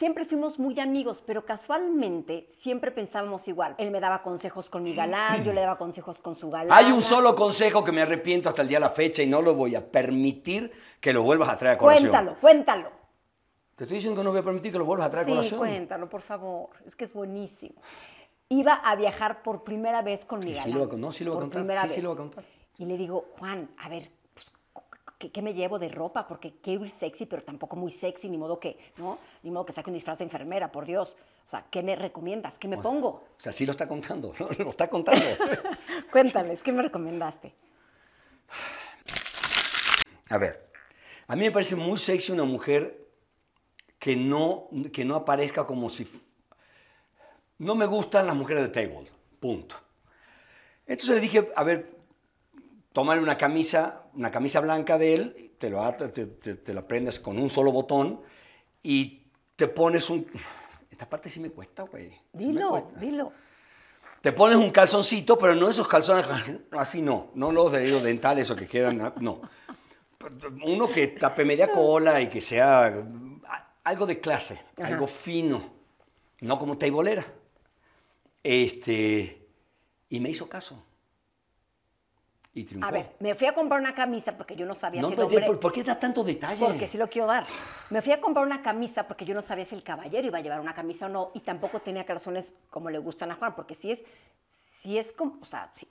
siempre fuimos muy amigos, pero casualmente siempre pensábamos igual. Él me daba consejos con mi galán, yo le daba consejos con su galán. Hay un solo consejo que me arrepiento hasta el día de la fecha y no lo voy a permitir que lo vuelvas a traer a colación. Cuéntalo, cuéntalo. Te estoy diciendo que no voy a permitir que lo vuelvas a traer a colación. Sí, cuéntalo, por favor. Es que es buenísimo. Iba a viajar por primera vez con mi galán. Sí, lo, no, sí lo voy a contar. Sí, sí, lo voy a contar. Y le digo, Juan, a ver, ¿Qué, me llevo de ropa? Porque quiero ir sexy, pero tampoco muy sexy, ni modo que, ¿no? Ni modo que saque un disfraz de enfermera, por Dios. O sea, ¿qué me recomiendas? ¿Qué me pongo? o sea, sí lo está contando, lo está contando. Cuéntame, ¿qué me recomendaste? A ver, a mí me parece muy sexy una mujer que no, que no aparezca como si... No me gustan las mujeres de table, punto. Entonces le dije, a ver, Tómale una camisa, una camisa blanca de él, te, la prendes con un solo botón y te pones un... Esta parte sí me cuesta, güey. Dilo, dilo. Te pones un calzoncito, pero no esos calzones así, no. No los de los dentales o que quedan, ah, no. Uno que tape media cola y que sea ah, algo de clase, algo fino, no como teibolera. Este, y me hizo caso. A ver, me fui a comprar una camisa porque yo no sabía si el pues, hombre... ¿por, qué da tanto detalle? Porque sí lo quiero dar. Me fui a comprar una camisa porque yo no sabía si el caballero iba a llevar una camisa o no y tampoco tenía calzones como le gustan a Juan, porque si es... Si es como... O sea, si,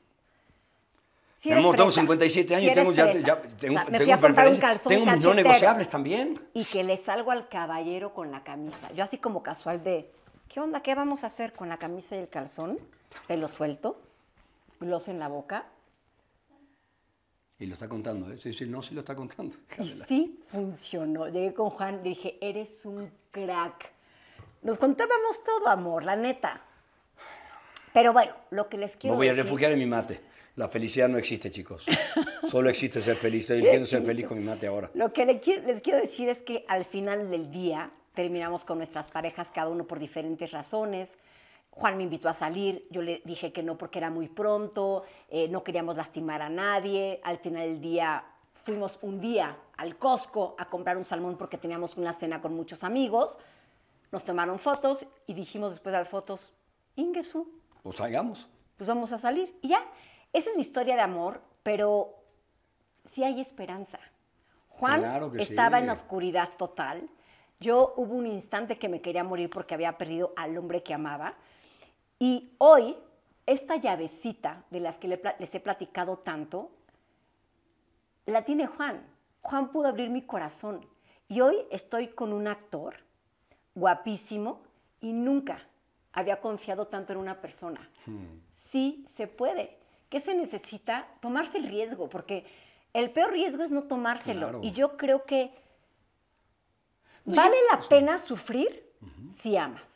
si tengo 57 años, y tengo ya, ya, tengo, tengo tengo no negociables también. Y que le salgo al caballero con la camisa. Yo así como casual de, ¿qué onda? ¿Qué vamos a hacer con la camisa y el calzón? Te lo suelto, gloss en la boca y lo está contando, ¿eh? Sí, sí, no, sí lo está contando. Y sí funcionó. Llegué con Juan, le dije, eres un crack. Nos contábamos todo, amor, la neta. Pero bueno, lo que les quiero decir... Me voy a refugiar en mi mate. La felicidad no existe, chicos. Solo existe ser feliz. Estoy eligiendo ser feliz con mi mate ahora. Lo que les quiero decir es que al final del día terminamos con nuestras parejas, cada uno por diferentes razones. Juan me invitó a salir, yo le dije que no porque era muy pronto, eh, no queríamos lastimar a nadie, al final del día fuimos un día al Costco a comprar un salmón porque teníamos una cena con muchos amigos, nos tomaron fotos y dijimos después de las fotos, Ingesu. Pues salgamos. Pues vamos a salir. Y ya, es una historia de amor, pero sí hay esperanza. Juan estaba en la oscuridad total. Yo hubo un instante que me quería morir porque había perdido al hombre que amaba. Y hoy, esta llavecita de las que les he platicado tanto, la tiene Juan. Juan pudo abrir mi corazón. Y hoy estoy con un actor guapísimo y nunca había confiado tanto en una persona. Hmm. Sí se puede. ¿Qué se necesita? Tomarse el riesgo, porque el peor riesgo es no tomárselo. Y yo creo que vale la pena sufrir si amas.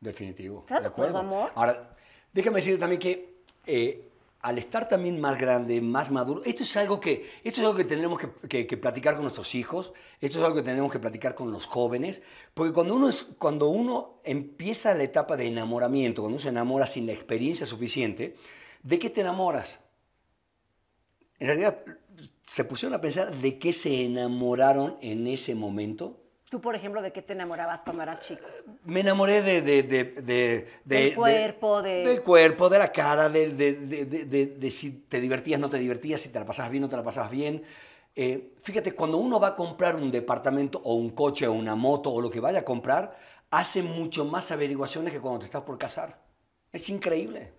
Definitivo. de acuerdo. Ahora, déjame decir también que eh, al estar también más grande, más maduro, esto es algo que, esto es que tendremos que, platicar con nuestros hijos, esto es algo que tenemos que platicar con los jóvenes, porque cuando uno, es, cuando uno empieza la etapa de enamoramiento, cuando uno se enamora sin la experiencia suficiente, ¿de qué te enamoras? En realidad, se pusieron a pensar de qué se enamoraron en ese momento. ¿Tú, por ejemplo, de qué te enamorabas cuando eras chico? Me enamoré de... de, de, de, del cuerpo, de... Del cuerpo, de la cara, de, si te divertías, no te divertías, si te la pasabas bien, no te la pasabas bien. Eh, fíjate, cuando uno va a comprar un departamento o un coche o una moto o lo que vaya a comprar, hace mucho más averiguaciones que cuando te estás por casar. Es increíble.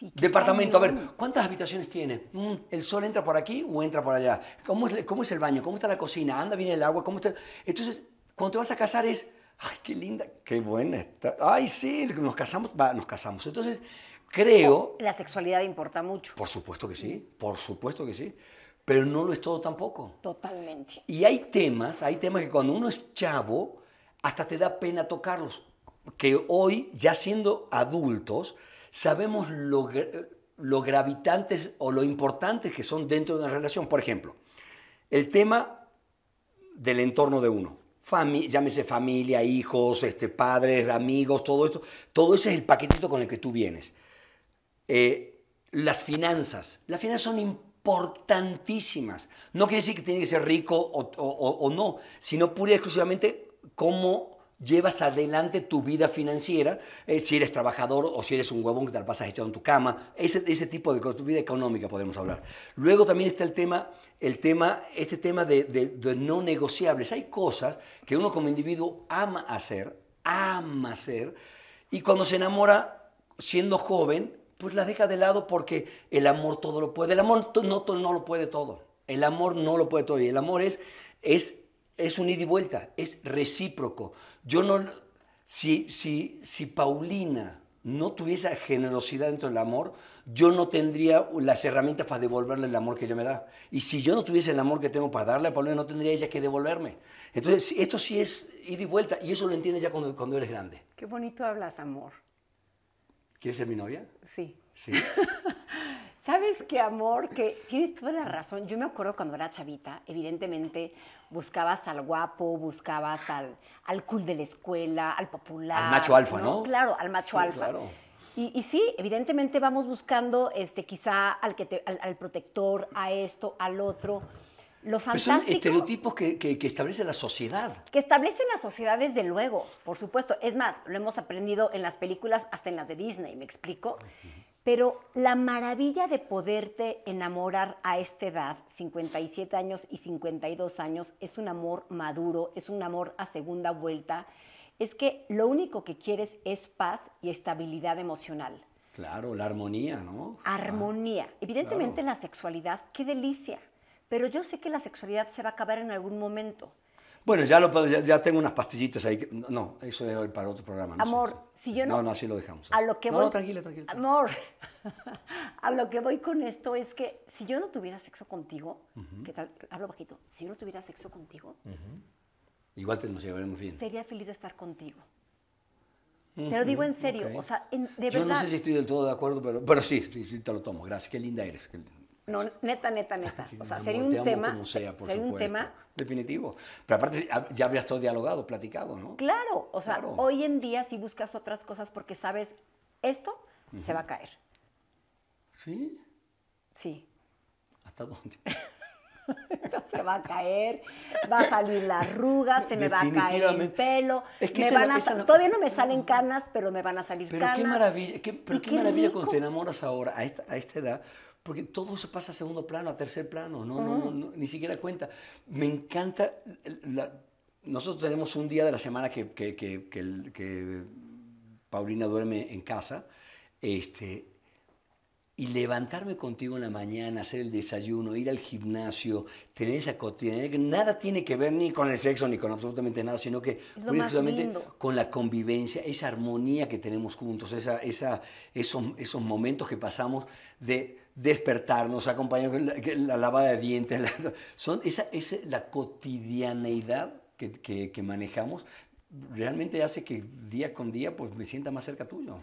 Departamento, a ver, mm. ¿cuántas habitaciones tiene? Mm, ¿El sol entra por aquí o entra por allá? ¿Cómo es, el baño? ¿Cómo está la cocina? ¿Anda bien el agua? ¿Cómo está? Entonces, cuando te vas a casar es, ay, qué linda, qué buena está. Ay, sí, nos casamos, va, nos casamos. Entonces, creo... Oh, la sexualidad importa mucho. Por supuesto que sí, mm. por supuesto que sí. Pero no lo es todo tampoco. Totalmente. Y hay temas, hay temas que cuando uno es chavo, hasta te da pena tocarlos. Que hoy, ya siendo adultos, sabemos lo, gravitantes o lo importantes que son dentro de una relación. Por ejemplo, el tema del entorno de uno. llámese familia, hijos, este, padres, amigos, todo esto. Todo ese es el paquetito con el que tú vienes. Eh, las finanzas. Las finanzas son importantísimas. No quiere decir que tiene que ser rico o, o no, sino pura y exclusivamente cómo llevas adelante tu vida financiera, eh, si eres trabajador o si eres un huevón que te la pasas echado en tu cama, ese, ese tipo de tu vida económica podemos hablar. Luego también está el tema, el tema este tema de, de, no negociables. Hay cosas que uno como individuo ama hacer, ama hacer, y cuando se enamora, siendo joven, pues las deja de lado porque el amor todo lo puede. El amor no, no lo puede todo. El amor no lo puede todo. Y el amor es, es es un ida y vuelta, es recíproco. Yo no, si, si, si Paulina no tuviese generosidad dentro del amor, yo no tendría las herramientas para devolverle el amor que ella me da. Y si yo no tuviese el amor que tengo para darle a Paulina, no tendría ella que devolverme. Entonces, esto sí es ida y vuelta, y eso lo entiendes ya cuando, cuando eres grande. Qué bonito hablas, amor. ¿Quieres ser mi novia? Sí. Sí. ¿Sabes qué, amor? Que tienes toda la razón. Yo me acuerdo cuando era chavita, evidentemente, buscabas al guapo, buscabas al, al cool de la escuela, al popular. Al macho alfa, ¿no? Claro, al macho alfa. Y, sí, evidentemente vamos buscando este, quizá al, que te, al, protector, a esto, al otro. Lo fantástico, son estereotipos que, establece la sociedad. Que establece la sociedad, desde luego, por supuesto. Es más, lo hemos aprendido en las películas, hasta en las de Disney, ¿me explico? Pero la maravilla de poderte enamorar a esta edad, 57 años y 52 años, es un amor maduro, es un amor a segunda vuelta, es que lo único que quieres es paz y estabilidad emocional. Claro, la armonía, ¿no? Ah, armonía. Evidentemente la sexualidad, qué delicia. Pero yo sé que la sexualidad se va a acabar en algún momento. Bueno, ya, lo, ya, ya tengo unas pastillitas ahí. no, eso es para otro programa. Amor, si yo no... No, no, así lo dejamos. A lo que no, voy, no, tranquila, tranquila. Amor, a lo que voy con esto es que si yo no tuviera sexo contigo, ¿qué tal? Hablo bajito. Si yo no tuviera sexo contigo... Igual te nos llevaremos bien. Sería feliz de estar contigo. Te lo digo en serio, o sea, de verdad. Yo no sé si estoy del todo de acuerdo, pero, pero sí, sí, sí, te lo tomo. Gracias, qué linda eres. Qué linda. No, neta, neta, neta. o sea, sería un tema. sería un tema. Definitivo. Pero aparte, ah, ya habrías todo dialogado, platicado, ¿no? Claro. O sea, hoy en día, si buscas otras cosas porque sabes, esto se va a caer. ¿Sí? Sí. ¿Hasta dónde? se va a caer, va a salir la arruga, se me va a caer el pelo. Todavía no me salen canas, pero me van a salir pero Qué maravilla, pero qué, maravilla cuando te enamoras ahora, a esta, edad, porque todo se pasa a segundo plano, a tercer plano, no, no, ni siquiera cuenta. Me encanta, nosotros tenemos un día de la semana que, que, que Paulina duerme en casa, este, y levantarme contigo en la mañana, hacer el desayuno, ir al gimnasio, tener esa cotidianidad nada tiene que ver ni con el sexo ni con absolutamente nada, sino que con la convivencia, esa armonía que tenemos juntos, esa, esa, esos, esos momentos que pasamos de despertarnos, acompañarnos la, la lavada de dientes, son esa, la cotidianeidad que, que, que manejamos realmente hace que día con día pues me sienta más cerca tuyo.